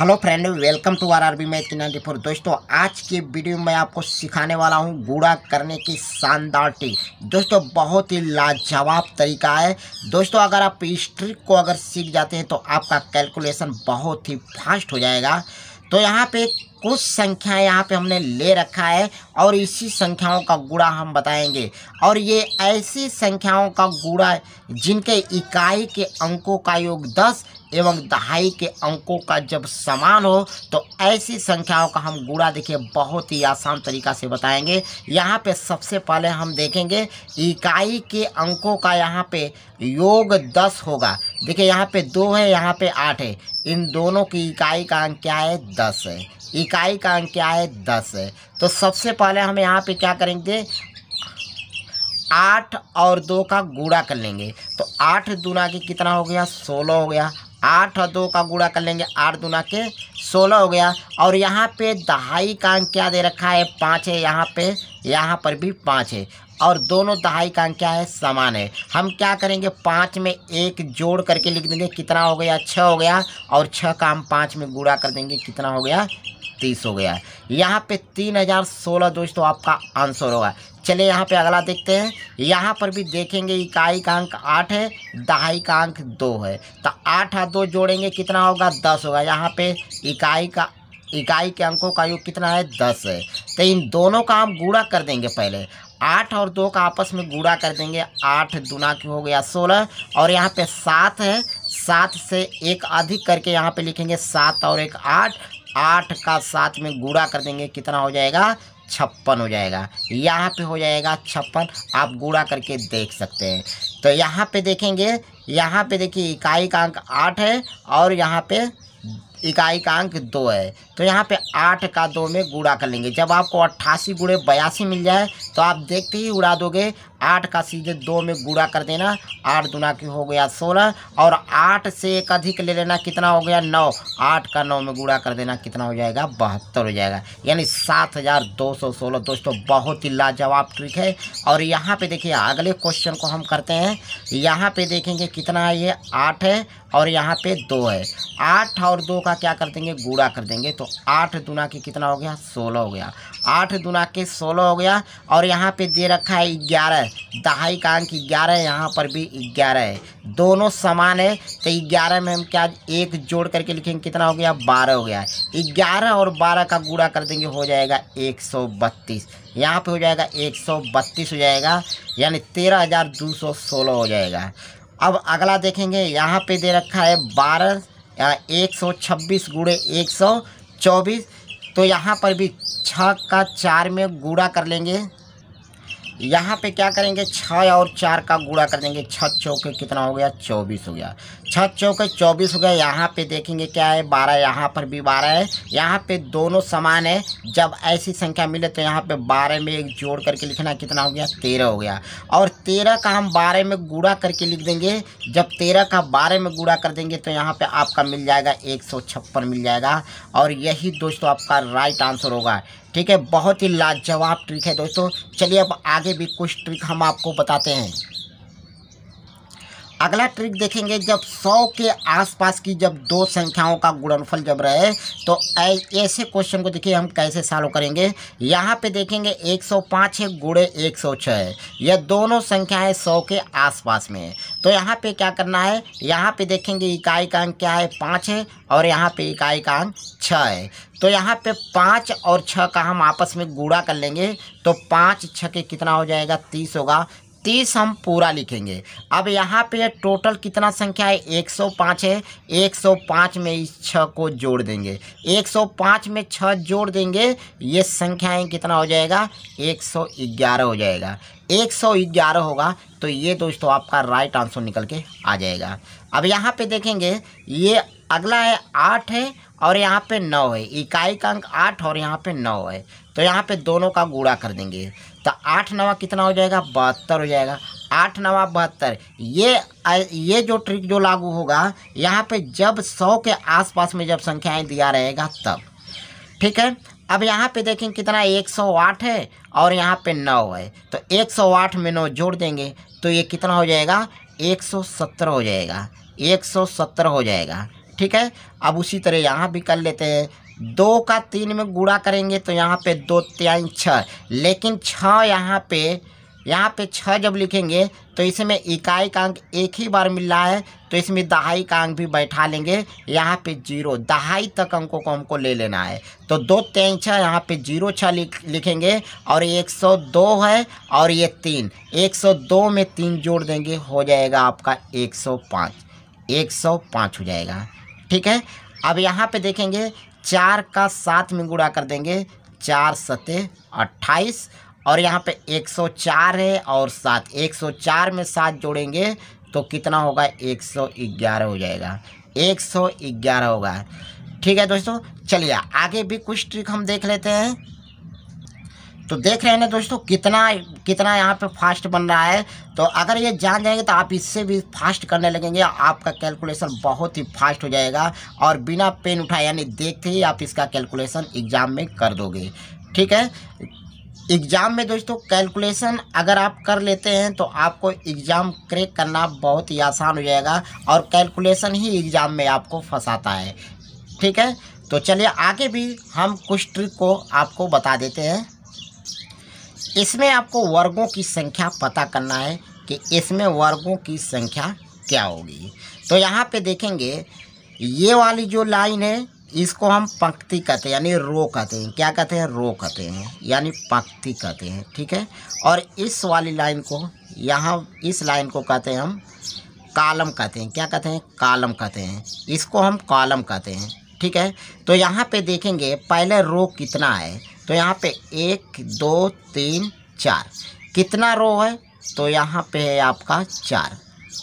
hello friend welcome to R R B math की ninety four दोस्तों आज के वीडियो में आपको सिखाने वाला हूँ गुड़ा करने की शानदार ट्रिक दोस्तों बहुत ही लाजवाब तरीका है दोस्तों अगर आप इस ट्रिक को अगर सीख जाते हैं तो आपका कैलकुलेशन बहुत ही फास्ट हो जाएगा तो यहाँ पे कुछ संख्या यहाँ पे हमने ले रखा है और इसी संख्याओं का गुड़ा हम बताएंगे और ये ऐसी संख्याओं का गुड़ा जिनके इकाई के अंकों का योग दस एवं दहाई के अंकों का जब समान हो तो ऐसी संख्याओं का हम गुड़ा देखिए बहुत ही आसान तरीका से बताएंगे यहाँ पे सबसे पहले हम देखेंगे इकाई के अंकों का यहाँ पे योग दस होगा देखिए यहाँ पे दो है यहाँ पे आठ है इन दोनों की इकाई का अंक क्या है दस है इकाई का अंक क्या है दस है तो सबसे पहले हम यहाँ पे क्या करेंगे आठ और दो का गुड़ा कर लेंगे तो आठ दुना के कितना हो गया सोलह हो गया आठ और दो का गुड़ा कर लेंगे आठ दुना के सोलह हो गया और यहाँ पे दहाई का अंक क्या दे रखा है पाँच है यहाँ पे यहाँ पर भी पाँच है और दोनों दहाई का अंक क्या है समान है हम क्या करेंगे पाँच में एक जोड़ करके लिख देंगे कितना हो गया छः हो गया और छः का हम पाँच में गुड़ा कर देंगे कितना हो गया तीस हो गया है यहाँ पे तीन हज़ार सोलह दोस्तों आपका आंसर होगा चलिए यहाँ पे अगला देखते हैं यहाँ पर भी देखेंगे इकाई का अंक आठ है दहाई का अंक दो है तो आठ और दो जोड़ेंगे कितना होगा दस होगा यहाँ पे इकाई का इकाई के अंकों का योग कितना है दस है तो इन दोनों का हम गुड़ा कर देंगे पहले आठ और दो का आपस में गुड़ा कर देंगे आठ दुना के हो गया सोलह और यहाँ पे सात है सात से एक अधिक करके यहाँ पे लिखेंगे सात और एक आठ आठ का साथ में गुड़ा कर देंगे कितना हो जाएगा छप्पन हो जाएगा यहाँ पे हो जाएगा छप्पन आप गुड़ा करके देख सकते हैं तो यहाँ पे देखेंगे यहाँ पे देखिए इकाई का अंक आठ है और यहाँ पे इकाई का अंक दो है तो यहाँ पे आठ का दो में गुड़ा कर लेंगे जब आपको अट्ठासी गुड़े बयासी मिल जाए तो आप देखते ही उड़ा दोगे आठ का सीधे दो में गुड़ा कर देना आठ दुना की हो गया सोलह और आठ से एक अधिक ले लेना कितना हो गया नौ आठ का नौ में गुड़ा कर देना कितना हो जाएगा बहत्तर हो जाएगा यानी सात हज़ार दो सौ सोलह दोस्तों बहुत ही लाजवाब ट्रिक है और यहाँ पे देखिए अगले क्वेश्चन को हम करते हैं यहाँ पे देखेंगे कितना है ये आठ है और यहाँ पे दो है आठ और दो का क्या कर देंगे गूड़ा कर देंगे तो आठ दुना के कितना हो गया सोलह हो गया आठ दुना के सोलह हो गया और यहाँ पे दे रखा है ग्यारह दहाई का अंक ग्यारह यहाँ पर भी ग्यारह है दोनों समान है तो ग्यारह में हम क्या एक जोड़ करके लिखेंगे कितना हो गया बारह हो गया है ग्यारह और बारह का गुड़ा कर देंगे हो जाएगा एक सौ बत्तीस यहाँ पर हो जाएगा एक सौ बत्तीस हो जाएगा यानी तेरह हज़ार दो सौ सोलह हो जाएगा अब अगला देखेंगे यहाँ पर दे रखा है बारह एक सौ छब्बीस गुड़े एक सौ चौबीस तो यहाँ पर भी छः का चार में गुड़ा कर लेंगे यहाँ पे क्या करेंगे छः और चार का गुड़ा कर देंगे छः चौके कितना हो गया चौबीस हो गया छः चौके चौबीस हो गया यहाँ पे देखेंगे क्या है बारह यहाँ पर भी बारह है यहाँ पे दोनों समान है जब ऐसी संख्या मिले तो यहाँ पे बारह में एक जोड़ करके लिखना कितना हो गया तेरह हो गया और तेरह का हम बारह में गुड़ा करके लिख देंगे जब तेरह का बारह में गुड़ा कर देंगे तो यहाँ पर आपका मिल जाएगा एक मिल जाएगा और यही दोस्तों आपका राइट आंसर होगा ठीक है बहुत ही लाजवाब ट्रिक है दोस्तों चलिए अब आगे भी कुछ ट्रिक हम आपको बताते हैं अगला ट्रिक देखेंगे जब 100 के आसपास की जब दो संख्याओं का गुणनफल जब रहे तो ऐसे क्वेश्चन को देखिए हम कैसे सॉल्व करेंगे यहाँ पे देखेंगे 105 सौ पाँच है गुड़े एक सौ छः यह दोनों संख्याएं 100 के आसपास में है तो यहाँ पे क्या करना है यहाँ पे देखेंगे इकाई का अंक क्या है पाँच है और यहाँ पे इकाई का अंक छः है तो यहाँ पे पाँच और छः का हम आपस में गुड़ा कर लेंगे तो पाँच छः के कितना हो जाएगा तीस होगा तीस हम पूरा लिखेंगे अब यहाँ पे टोटल कितना संख्या है 105 है 105 में इस छः को जोड़ देंगे 105 में छः जोड़ देंगे ये संख्याएँ कितना हो जाएगा 111 हो जाएगा 111 होगा तो ये दोस्तों आपका राइट आंसर निकल के आ जाएगा अब यहाँ पे देखेंगे ये अगला है आठ है और यहाँ पे नौ है इकाई का अंक आठ और यहाँ पे नौ है तो यहाँ पे दोनों का गुड़ा कर देंगे तो आठ नवा कितना हो जाएगा बहत्तर हो जाएगा आठ नवा बहत्तर ये ये जो ट्रिक जो लागू होगा यहाँ पे जब सौ के आसपास में जब संख्याएं दिया रहेगा तब ठीक है अब यहाँ पे देखें कितना एक सौ आठ है और यहाँ पे नौ है तो एक सौ आठ में नौ जोड़ देंगे तो ये कितना हो जाएगा एक सौ सत्तर हो जाएगा एक सौ सत्तर हो जाएगा ठीक है अब उसी तरह यहाँ भी कर लेते हैं दो का तीन में गुड़ा करेंगे तो यहाँ पे दो त्याई छः लेकिन छः यहाँ पे यहाँ पे छः जब लिखेंगे तो इसमें इकाई का अंक एक ही बार मिल रहा है तो इसमें दहाई का अंक भी बैठा लेंगे यहाँ पे जीरो दहाई तक अंकों को हमको ले लेना है तो दो तीन छः यहाँ पे जीरो छः लिख लिखेंगे और एक सौ दो है और ये तीन एक सौ दो में तीन जोड़ देंगे हो जाएगा आपका एक सौ पाँच एक सौ पाँच हो जाएगा ठीक है अब यहाँ पे देखेंगे चार का सात में गुड़ा कर देंगे चार सते अट्ठाईस और यहाँ पे चार है और सात एक सौ चार में सात जोड़ेंगे तो कितना होगा एक सौ ग्यारह हो जाएगा एक सौ ग्यारह होगा ठीक है दोस्तों चलिए आगे भी कुछ ट्रिक हम देख लेते हैं तो देख रहे हैं ना दोस्तों कितना कितना यहाँ पे फास्ट बन रहा है तो अगर ये जान जाएंगे तो आप इससे भी फास्ट करने लगेंगे आपका कैलकुलेशन बहुत ही फास्ट हो जाएगा और बिना पेन उठाए यानी देखते ही आप इसका कैलकुलेशन एग्ज़ाम में कर दोगे ठीक है एग्ज़ाम में दोस्तों कैलकुलेशन अगर आप कर लेते हैं तो आपको एग्ज़ाम क्रेक करना बहुत ही आसान हो जाएगा और कैलकुलेशन ही एग्ज़ाम में आपको फंसाता है ठीक है तो चलिए आगे भी हम कुछ ट्रिक को आपको बता देते हैं इसमें आपको वर्गों की संख्या पता करना है कि इसमें वर्गों की संख्या क्या होगी तो यहाँ पे देखेंगे ये वाली जो लाइन है इसको हम पंक्ति कहते हैं यानी रो कहते हैं क्या कहते हैं रो कहते हैं यानी पंक्ति कहते हैं ठीक है और इस वाली लाइन को यहाँ इस लाइन को कहते हैं हम कालम कहते हैं क्या कहते हैं कालम कहते हैं इसको हम कालम कहते हैं ठीक है तो यहाँ पे देखेंगे पहले रो कितना है तो यहाँ पे एक दो तीन चार कितना रो है तो यहाँ पे है आपका चार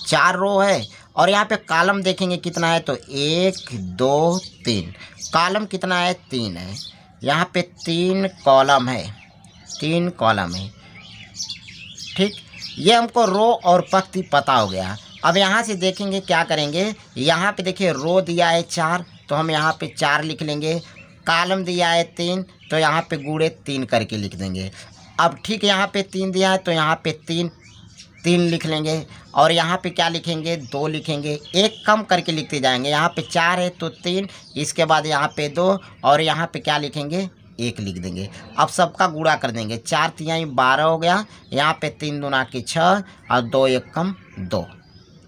चार रो है और यहाँ पे कालम देखेंगे कितना है तो एक दो तीन कालम कितना है तीन है यहाँ पे तीन कॉलम है तीन कॉलम है ठीक ये हमको रो और पक्ति पता हो गया अब यहाँ से देखेंगे क्या करेंगे यहाँ पे देखिए रो दिया है चार तो हम यहाँ पे चार लिख लेंगे कालम दिया है तीन तो यहाँ पे गूढ़े तीन करके लिख देंगे अब ठीक यहाँ पे तीन दिया है तो यहाँ पे तीन तीन लिख लेंगे और यहाँ पे क्या लिखेंगे दो लिखेंगे एक कम करके लिखते जाएंगे यहाँ पे चार है तो तीन इसके बाद यहाँ पे दो और यहाँ पे क्या लिखेंगे एक लिख देंगे अब सबका गुड़ा कर देंगे चार तिहाई बारह हो गया यहाँ पे तीन दुना के छः और दो एक कम दो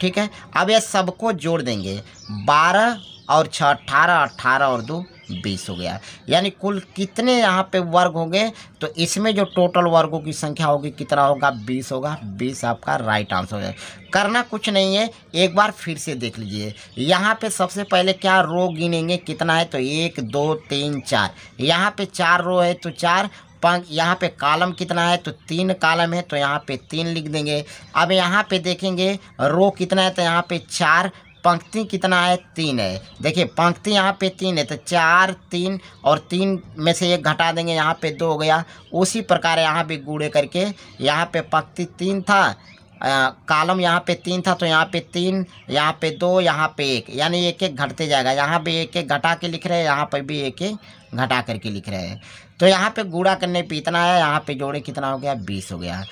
ठीक है अब ये सबको जोड़ देंगे बारह और छः अट्ठारह अट्ठारह और दो बीस हो गया यानी कुल कितने यहाँ पे वर्ग होंगे तो इसमें जो टोटल वर्गों की संख्या होगी कितना होगा बीस होगा बीस आपका राइट आंसर हो जाएगा करना कुछ नहीं है एक बार फिर से देख लीजिए यहाँ पे सबसे पहले क्या रो गिनेंगे कितना है तो एक दो तीन चार यहाँ पे चार रो है तो चार पंख यहाँ पे कालम कितना है तो तीन कालम है तो यहाँ पे तीन लिख देंगे अब यहाँ पे देखेंगे रो कितना है तो यहाँ पे चार पंक्ति कितना है तीन है देखिए पंक्ति यहाँ पे तीन है तो चार तीन और तीन में से एक घटा देंगे यहाँ पे दो हो गया उसी प्रकार यहाँ भी गूढ़े करके यहाँ पे पंक्ति तीन था आ, कालम यहाँ पे तीन था तो यहाँ पे तीन यहाँ पे दो यहाँ पे एक यानी एक एक घटते जाएगा यहाँ पे एक एक घटा के लिख रहे हैं यहाँ पर भी एक एक घटा करके लिख रहे हैं तो यहाँ पे गुड़ा करने पे इतना आया यहाँ पे जोड़े कितना हो गया बीस हो गया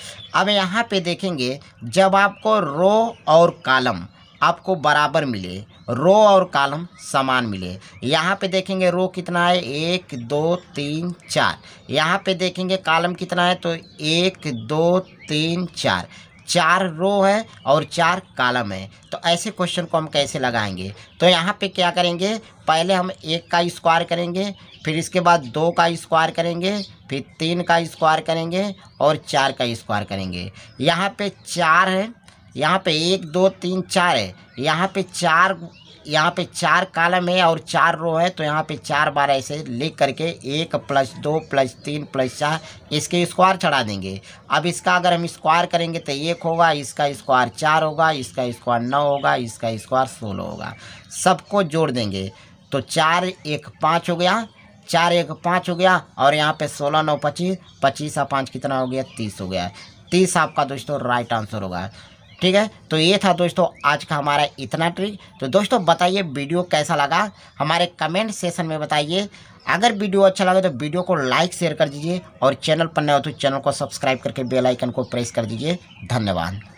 अब यहाँ पे देखेंगे जब आपको रो और कालम आपको बराबर मिले रो और कॉलम समान मिले यहाँ पे देखेंगे रो कितना है एक दो तीन चार यहाँ पे देखेंगे कॉलम कितना है तो एक दो तीन चार चार रो है और चार कॉलम है तो ऐसे क्वेश्चन को हम कैसे लगाएंगे तो यहाँ पे क्या करेंगे पहले हम एक का स्क्वायर करेंगे फिर इसके बाद दो का स्क्वायर करेंगे फिर तीन का स्क्वायर करेंगे और चार का स्क्वायर करेंगे यहाँ पे चार है यहाँ पे एक दो तीन चार है यहाँ पे चार यहाँ पे चार कालम है और चार रो है तो यहाँ पे चार बार ऐसे लिख करके एक प्लस दो प्लस तीन प्लस चार इसके स्क्वायर चढ़ा देंगे अब इसका अगर हम स्क्वायर करेंगे तो एक होगा इसका स्क्वायर चार होगा इसका स्क्वायर नौ होगा इसका स्क्वायर सोलह होगा सबको जोड़ देंगे तो चार एक पाँच हो गया चार एक पाँच हो गया और यहाँ पे सोलह नौ पच्चीस पच्चीस और पाँच कितना हो गया तीस हो गया तीस आपका दोस्तों राइट आंसर होगा ठीक है तो ये था दोस्तों आज का हमारा इतना ट्रिक तो दोस्तों बताइए वीडियो कैसा लगा हमारे कमेंट सेशन में बताइए अगर वीडियो अच्छा लगे तो वीडियो को लाइक शेयर कर दीजिए और चैनल पर नए हो तो चैनल को सब्सक्राइब करके बेल आइकन को प्रेस कर दीजिए धन्यवाद